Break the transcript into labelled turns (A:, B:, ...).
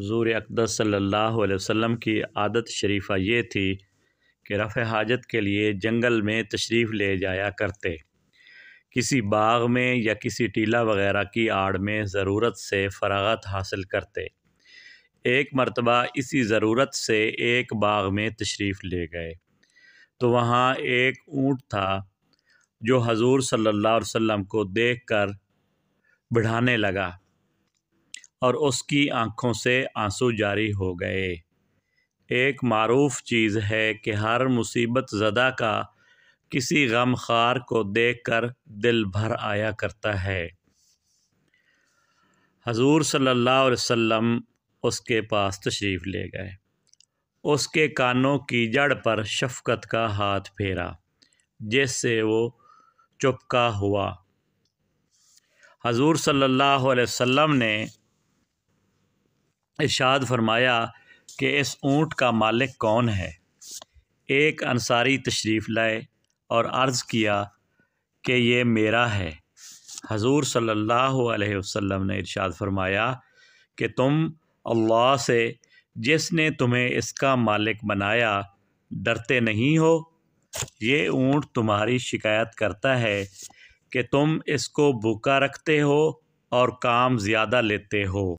A: हजूर अकदस सल्लल्लाहु अलैहि वसल्लम की आदत शरीफा ये थी कि रफ़ हाजत के लिए जंगल में तशरीफ़ ले जाया करते किसी बाग में या किसी टीला वगैरह की आड़ में ज़रूरत से फरागत हासिल करते एक मरतबा इसी ज़रूरत से एक बाग में तशरीफ़ ले गए तो वहाँ एक ऊँट था जो हजूर सल्लल्लाहु अलैहि वसल्लम को कर बढ़ाने लगा और उसकी आंखों से आंसू जारी हो गए एक मरूफ चीज़ है कि हर मुसीबत ज़दा का किसी गम खार को देख कर दिल भर आया करता है हजूर सल्ला अलैहि उसके पास तशरीफ़ ले गए उसके कानों की जड़ पर शफकत का हाथ फेरा जिससे वो चुपका हुआ हजूर सल्ला वम ने इर्शाद फरमाया कि इस ऊँट का मालिक कौन है एक अंसारी तशरीफ़ लाए और अर्ज़ किया कि ये मेरा है हजूर सल्लल्लाहु अलैहि वसल्लम ने इर्शाद फरमाया कि तुम अल्लाह से जिसने तुम्हें इसका मालिक बनाया डरते नहीं हो ये ऊँट तुम्हारी शिकायत करता है कि तुम इसको भूखा रखते हो और काम ज़्यादा लेते हो